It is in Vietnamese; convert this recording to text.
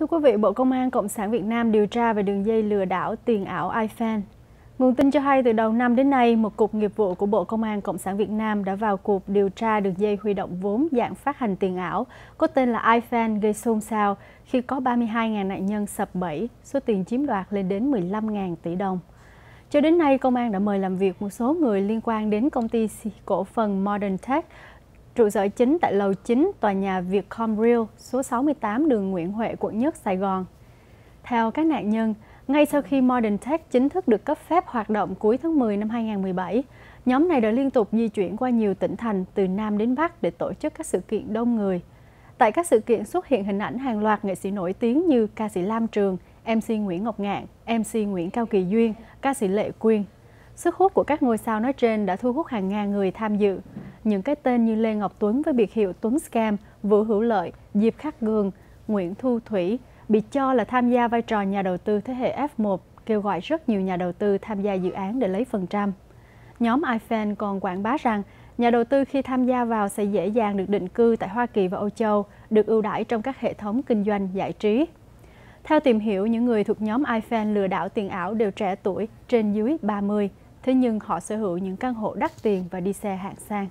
Thưa quý vị, Bộ Công an Cộng sản Việt Nam điều tra về đường dây lừa đảo tiền ảo iFan. Nguồn tin cho hay từ đầu năm đến nay, một cục nghiệp vụ của Bộ Công an Cộng sản Việt Nam đã vào cuộc điều tra đường dây huy động vốn dạng phát hành tiền ảo có tên là iFan gây xôn xao khi có 32.000 nạn nhân sập bẫy, số tiền chiếm đoạt lên đến 15.000 tỷ đồng. Cho đến nay, công an đã mời làm việc một số người liên quan đến công ty cổ phần Modern Tech Trụ sở chính tại lầu 9 tòa nhà Vietcom Real số 68 đường Nguyễn Huệ, quận Nhất, Sài Gòn. Theo các nạn nhân, ngay sau khi Modern Tech chính thức được cấp phép hoạt động cuối tháng 10 năm 2017, nhóm này đã liên tục di chuyển qua nhiều tỉnh thành từ Nam đến Bắc để tổ chức các sự kiện đông người. Tại các sự kiện xuất hiện hình ảnh hàng loạt nghệ sĩ nổi tiếng như ca sĩ Lam Trường, MC Nguyễn Ngọc Ngạn, MC Nguyễn Cao Kỳ Duyên, ca sĩ Lệ Quyên. Sức hút của các ngôi sao nói trên đã thu hút hàng ngàn người tham dự, những cái tên như Lê Ngọc Tuấn với biệt hiệu Tuấn Scam, Vũ Hữu Lợi, Diệp Khắc Gương, Nguyễn Thu Thủy bị cho là tham gia vai trò nhà đầu tư thế hệ F1, kêu gọi rất nhiều nhà đầu tư tham gia dự án để lấy phần trăm. Nhóm iFan còn quảng bá rằng nhà đầu tư khi tham gia vào sẽ dễ dàng được định cư tại Hoa Kỳ và Âu Châu, được ưu đãi trong các hệ thống kinh doanh giải trí. Theo tìm hiểu, những người thuộc nhóm iFan lừa đảo tiền ảo đều trẻ tuổi, trên dưới 30, thế nhưng họ sở hữu những căn hộ đắt tiền và đi xe hạng sang.